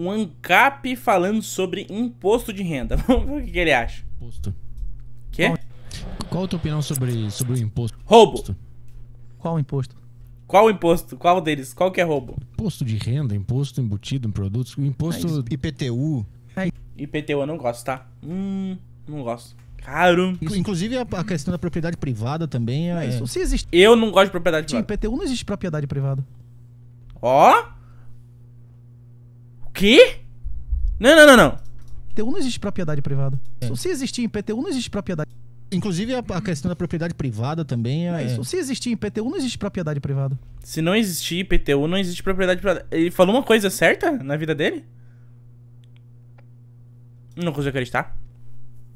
um ANCAP falando sobre imposto de renda. Vamos ver o que, ele acha. Imposto. Quê? Qual, qual a tua opinião sobre, sobre o imposto? Roubo. Qual imposto? Qual o imposto? Qual deles? Qual que é roubo? Imposto de renda, imposto embutido em produtos, imposto... É IPTU. É IPTU eu não gosto, tá? Hum, não gosto. Caro. Isso. Inclusive a questão da propriedade privada também é, é. isso. É. Se existe... Eu não gosto de propriedade privada. IPTU não existe propriedade privada. Ó... Oh? quê? Não, não, não, não. PTU não existe propriedade privada. É. Se existir em PTU, não existe propriedade. Inclusive, a, questão da propriedade privada também é. é isso. Se existir em PTU, não existe propriedade privada. Se não existir PTU, não existe propriedade privada. Ele falou uma coisa certa na vida dele? Não consigo acreditar.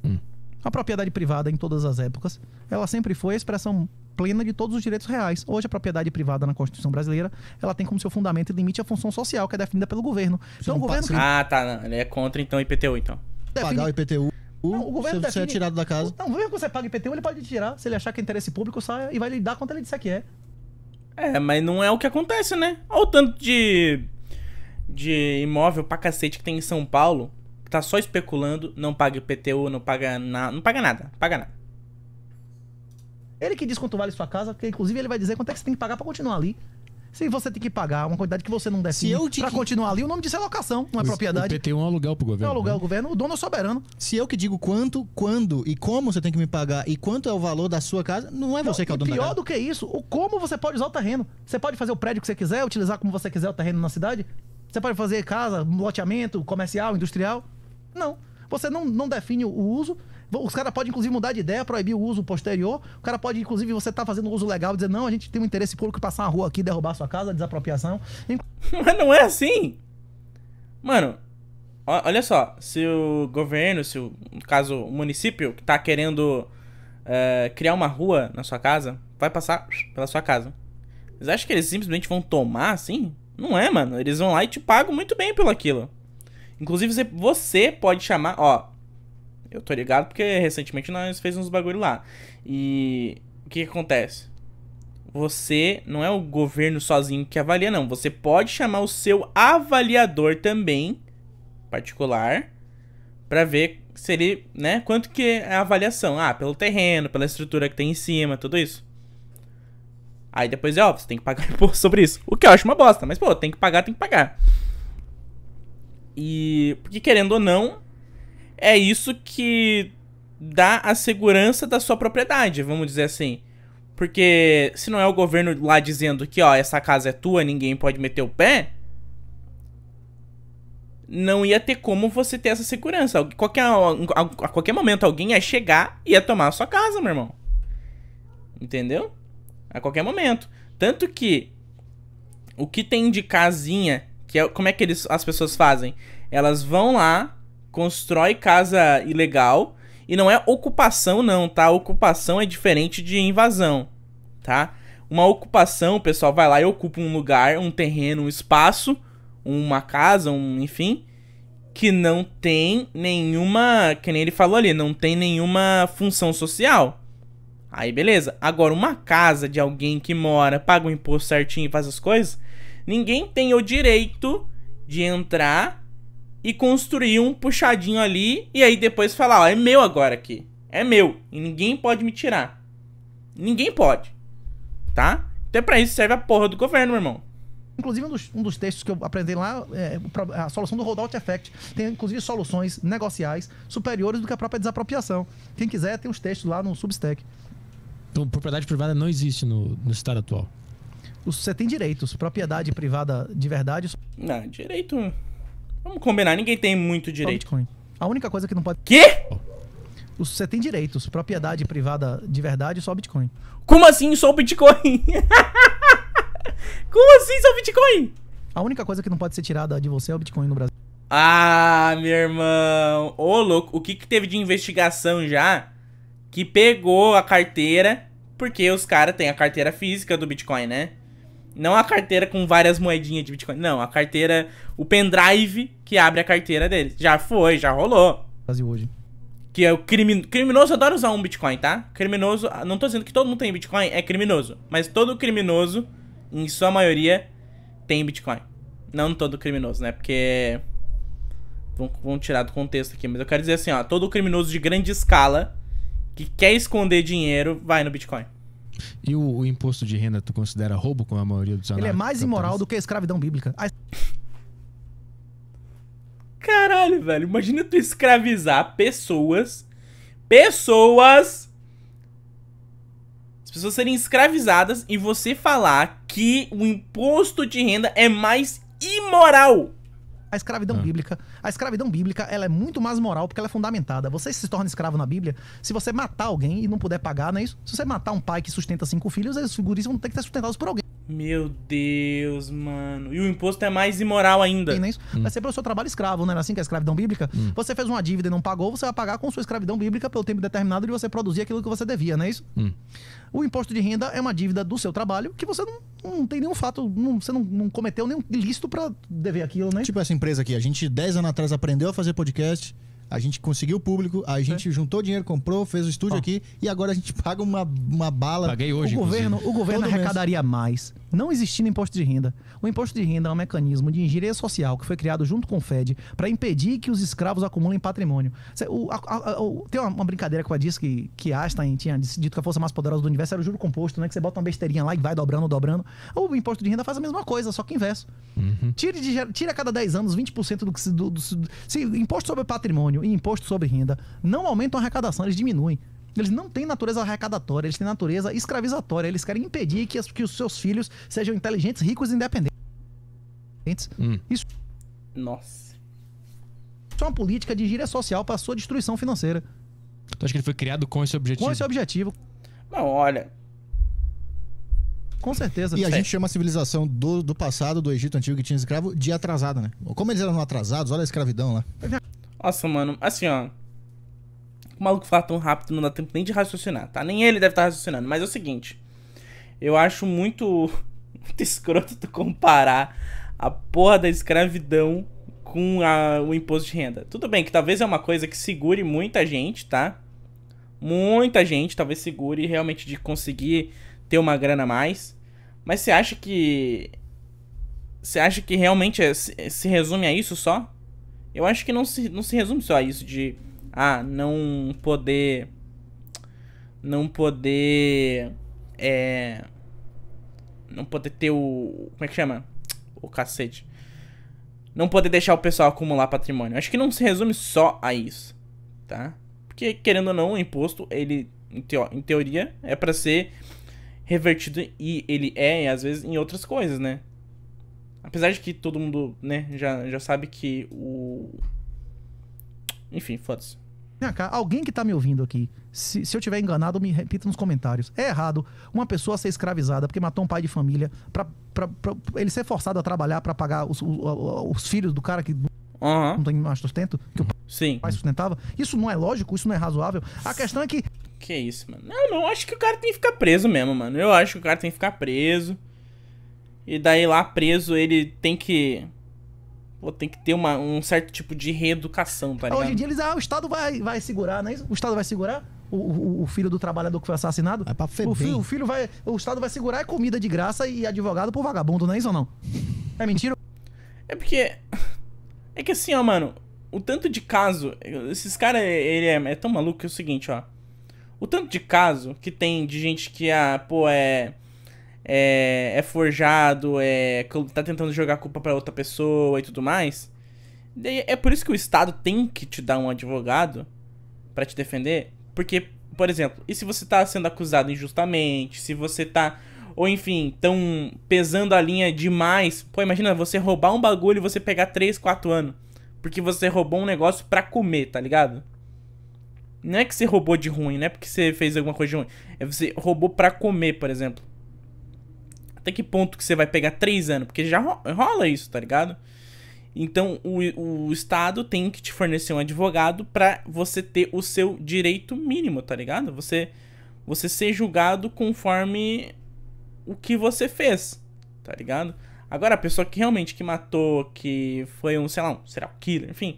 Hum. A propriedade privada, em todas as épocas, ela sempre foi a expressão plena de todos os direitos reais. Hoje, a propriedade privada na Constituição brasileira, ela tem como seu fundamento e limite a função social, que é definida pelo governo. Então, o governo... Ah, tá. Não. Ele é contra, então, IPTU, então. Define... Pagar o IPTU... Não, o governo você, é define... é tirado da casa. Não, governo, quando você paga IPTU, ele pode tirar. Se ele achar que é interesse público, sai e vai lhe dar quanto ele disser que é. É, mas não é o que acontece, né? Olha o tanto de, de imóvel pra cacete que tem em São Paulo, que tá só especulando, não paga IPTU, não paga nada. Não paga nada, paga nada. Ele que diz quanto vale sua casa, porque inclusive ele vai dizer quanto é que você tem que pagar para continuar ali. Se você tem que pagar uma quantidade que você não define para continuar ali, o nome disso é locação, não é o propriedade. O PT é um aluguel pro governo. É um aluguel né? governo, o dono é soberano. Se eu que digo quanto, quando e como você tem que me pagar e quanto é o valor da sua casa, não é você não, que é o dono Pior do que isso, o como você pode usar o terreno. Você pode fazer o prédio que você quiser, utilizar como você quiser o terreno na cidade. Você pode fazer casa, loteamento, comercial, industrial. Não. Você não, não define o uso os caras podem, inclusive, mudar de ideia, proibir o uso posterior. O cara pode, inclusive, você tá fazendo uso legal, dizer, não, a gente tem um interesse público passar uma rua aqui, derrubar sua casa, desapropriação. Mas não é assim! Mano, olha só, se o governo, se o, no caso, o município que tá querendo é, criar uma rua na sua casa, vai passar pela sua casa. Vocês acham que eles simplesmente vão tomar assim? Não é, mano. Eles vão lá e te pagam muito bem pelo aquilo. Inclusive, você pode chamar, ó, eu tô ligado porque recentemente nós fez uns bagulho lá. E o que, que acontece? Você não é o governo sozinho que avalia, não. Você pode chamar o seu avaliador também, particular, para ver se ele, né, quanto que é a avaliação. Ah, pelo terreno, pela estrutura que tem em cima, tudo isso. Aí depois é óbvio, você tem que pagar imposto sobre isso. O que eu acho uma bosta, mas pô, tem que pagar, tem que pagar. E porque querendo ou não, é isso que dá a segurança da sua propriedade, vamos dizer assim. Porque se não é o governo lá dizendo que, ó, essa casa é tua, ninguém pode meter o pé, não ia ter como você ter essa segurança. Qualquer, a qualquer momento alguém ia chegar e ia tomar a sua casa, meu irmão. Entendeu? A qualquer momento. Tanto que o que tem de casinha, que é como é que eles, as pessoas fazem? Elas vão lá, constrói casa ilegal e não é ocupação não, tá? Ocupação é diferente de invasão, tá? Uma ocupação, o pessoal vai lá e ocupa um lugar, um terreno, um espaço, uma casa, um, enfim, que não tem nenhuma, que nem ele falou ali, não tem nenhuma função social. Aí beleza. Agora uma casa de alguém que mora, paga o imposto certinho e faz as coisas, ninguém tem o direito de entrar e construir um puxadinho ali e aí depois falar, ó, é meu agora aqui. É meu e ninguém pode me tirar. Ninguém pode. Tá? Até então, para isso serve a porra do governo, meu irmão. Inclusive, um dos, um dos, textos que eu aprendi lá é a solução do Rollout Effect. Tem, inclusive, soluções negociais superiores do que a própria desapropriação. Quem quiser, tem os textos lá no Substack. Então, propriedade privada não existe no, no estado atual? Você tem direitos. Propriedade privada de verdade... Não, direito... Vamos combinar, ninguém tem muito direito. Bitcoin. A única coisa que não pode. Quê? Você tem direitos, propriedade privada de verdade, só Bitcoin. Como assim só Bitcoin? Como assim só Bitcoin? A única coisa que não pode ser tirada de você é o Bitcoin no Brasil. Ah, meu irmão. Ô, louco, o que, que teve de investigação já que pegou a carteira? Porque os caras têm a carteira física do Bitcoin, né? Não a carteira com várias moedinhas de Bitcoin. Não, a carteira. O pendrive que abre a carteira dele. Já foi, já rolou. Brasil hoje. Que é o crimin... criminoso adora usar um Bitcoin, tá? Criminoso. Ah, não tô dizendo que todo mundo tem Bitcoin, é criminoso. Mas todo criminoso, em sua maioria, tem Bitcoin. Não todo criminoso, né? Porque. Vão, vão tirar do contexto aqui. Mas eu quero dizer assim, ó. Todo criminoso de grande escala que quer esconder dinheiro vai no Bitcoin. E o, o, imposto de renda tu considera roubo com a maioria dos análogos? Ele é mais imoral do que a escravidão bíblica. A... Caralho, velho. Imagina tu escravizar pessoas. Pessoas. As pessoas serem escravizadas e você falar que o imposto de renda é mais imoral a escravidão ah. bíblica. A escravidão bíblica ela é muito mais moral porque ela é fundamentada. Você se torna escravo na Bíblia se você matar alguém e não puder pagar, não é isso? Se você matar um pai que sustenta cinco filhos, esses figuristas vão ter que ser sustentados por alguém. Meu Deus, mano. E o imposto é mais imoral ainda. Tem, né? Hum. Mas você pelo seu trabalho escravo, né? Assim que é a escravidão bíblica. Hum. Você fez uma dívida e não pagou, você vai pagar com sua escravidão bíblica pelo tempo determinado de você produzir aquilo que você devia, não é isso? Hum. O imposto de renda é uma dívida do seu trabalho que você não, não tem nenhum fato, não, você não, não, cometeu nenhum ilícito para dever aquilo, né? Tipo essa empresa aqui, a gente 10 anos atrás aprendeu a fazer podcast, a gente conseguiu o público, a gente é. juntou dinheiro, comprou, fez o estúdio oh. aqui e agora a gente paga uma, uma bala. Paguei hoje. O governo, o governo arrecadaria mês. mais, não existindo imposto de renda. O imposto de renda é um mecanismo de engenharia social que foi criado junto com o Fed para impedir que os escravos acumulem patrimônio. O, a, a, o, tem uma, uma, brincadeira que a Disque que, que Einstein tinha dito que a força mais poderosa do universo era o juro composto, né? Que você bota uma besteirinha lá e vai dobrando, dobrando. O imposto de renda faz a mesma coisa, só que inverso. Uhum. tira de, tire a cada 10 anos 20% do que. Do, do, se, imposto sobre patrimônio patrimônio e imposto sobre renda não aumentam a arrecadação, eles diminuem. Eles não têm natureza arrecadatória, eles têm natureza escravizatória. Eles querem impedir que, as, que os seus filhos sejam inteligentes, ricos e independentes. Hum. Isso. Nossa. Isso é uma política de gíria social para sua destruição financeira. Tu acha que ele foi criado com esse objetivo? Com esse objetivo. Não, olha, com certeza. E a é. gente chama a civilização do, do passado, do Egito Antigo, que tinha escravo, de atrasada, né? Como eles eram atrasados, olha a escravidão lá. Nossa, mano, assim, ó. O maluco fala tão rápido, não dá tempo nem de raciocinar, tá? Nem ele deve estar tá raciocinando. Mas é o seguinte. Eu acho muito, muito escroto tu comparar a porra da escravidão com a, o imposto de renda. Tudo bem que talvez é uma coisa que segure muita gente, tá? Muita gente talvez segure realmente de conseguir ter uma grana a mais. Mas você acha que. Você acha que realmente é, se resume a isso só? Eu acho que não se, não se resume só a isso de ah, não poder. Não poder. É. Não poder ter o. Como é que chama? O cacete. Não poder deixar o pessoal acumular patrimônio. Acho que não se resume só a isso, tá? Porque, querendo ou não, o imposto, ele, em, teo em teoria, é para ser revertido e ele é, às vezes, em outras coisas, né? Apesar de que todo mundo, né, já, já sabe que o. Enfim, foda-se. Alguém que tá me ouvindo aqui, se, se eu tiver enganado, me repita nos comentários. É errado uma pessoa ser escravizada porque matou um pai de família pra, pra, pra ele ser forçado a trabalhar para pagar os, os, os, filhos do cara que uhum. não tem mais sustento, que o Sim. pai sustentava. Isso não é lógico, isso não é razoável. A questão é que. Que isso, mano. Não, não, acho que o cara tem que ficar preso mesmo, mano. Eu acho que o cara tem que ficar preso. E daí lá preso ele tem que. Pô, tem que ter uma, um certo tipo de reeducação, tá ligado? Hoje em dia eles, ah, o Estado vai, vai segurar, não é isso? O Estado vai segurar? O, o, o filho do trabalhador que foi assassinado? É pra o, filho, o filho vai. O Estado vai segurar é comida de graça e advogado por vagabundo, não é isso ou não? É mentira? É porque. É que assim, ó, mano. O tanto de caso. Esses caras, ele é, é tão maluco que é o seguinte, ó. O tanto de caso que tem de gente que, ah, pô, é é, é forjado, é, tá tentando jogar a culpa para outra pessoa e tudo mais. é por isso que o Estado tem que te dar um advogado para te defender. Porque, por exemplo, e se você tá sendo acusado injustamente, se você tá. Ou enfim, tão pesando a linha demais. Pô, imagina você roubar um bagulho e você pegar 3, 4 anos. Porque você roubou um negócio pra comer, tá ligado? Não é que você roubou de ruim, não é porque você fez alguma coisa de ruim. É você roubou pra comer, por exemplo. Até que ponto que você vai pegar três anos? Porque já rola isso, tá ligado? Então o, o Estado tem que te fornecer um advogado para você ter o seu direito mínimo, tá ligado? Você, você ser julgado conforme o que você fez, tá ligado? Agora a pessoa que realmente que matou, que foi um, sei lá, um serial killer, enfim,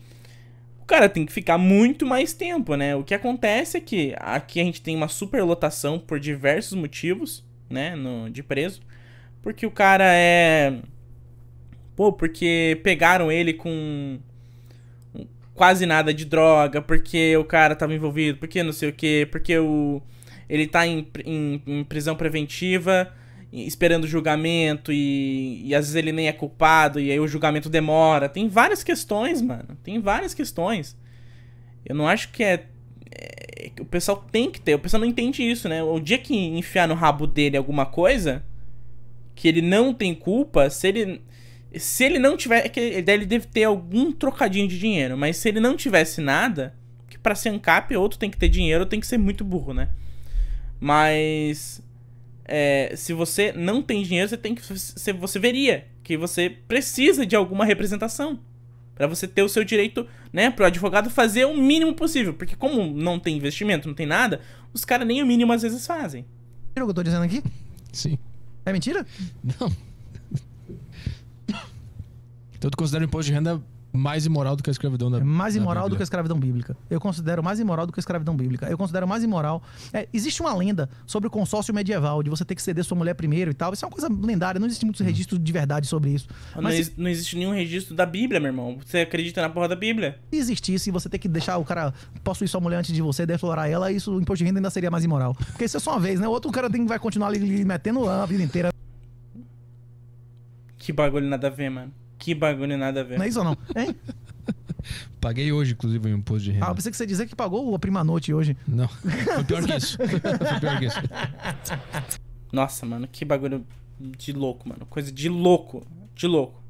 o cara tem que ficar muito mais tempo, né? O que acontece é que aqui a gente tem uma superlotação por diversos motivos, né, no, de preso. Porque o cara é. Pô, porque pegaram ele com quase nada de droga, porque o cara tava envolvido, porque não sei o quê porque o. Ele tá em, em, em prisão preventiva esperando julgamento e, e, às vezes ele nem é culpado e aí o julgamento demora. Tem várias questões, mano. Tem várias questões. Eu não acho que é, é. o pessoal tem que ter. O pessoal não entende isso, né? O dia que enfiar no rabo dele alguma coisa, que ele não tem culpa, se ele. Se ele não tiver. É que ele, deve ter algum trocadinho de dinheiro, mas se ele não tivesse nada, que para ser ANCAP, outro tem que ter dinheiro ou tem que ser muito burro, né? Mas. É, se você não tem dinheiro, você tem que. Você, você veria que você precisa de alguma representação. para você ter o seu direito, né? Pro advogado fazer o mínimo possível. Porque como não tem investimento, não tem nada, os caras nem o mínimo às vezes fazem. O que eu tô dizendo aqui? Sim. É mentira? Não. Então tu considera o imposto de renda mais imoral do que a escravidão da é mais imoral do que a escravidão bíblica. Eu considero mais imoral do que a escravidão bíblica. Eu considero mais imoral. É, existe uma lenda sobre o consórcio medieval, de você ter que ceder sua mulher primeiro e tal. Isso é uma coisa lendária, não existe muitos uhum. registros de verdade sobre isso. Mas não, não existe nenhum registro da Bíblia, meu irmão. Você acredita na porra da Bíblia? Se existisse, você ter que deixar o cara possuir sua mulher antes de você, deflorar ela, isso o imposto de renda ainda seria mais imoral. Porque isso é só uma vez, né? O outro cara tem, vai continuar ali, ali metendo a vida inteira. Que bagulho nada a ver, mano. Que bagulho nada a ver. Não é isso ou não? Hein? Paguei hoje, inclusive, um imposto de renda. Ah, eu pensei que você ia dizer que pagou a prima noite hoje. Não, foi pior que isso. foi pior que isso. Nossa, mano, que bagulho de louco, mano. Coisa de louco. De louco.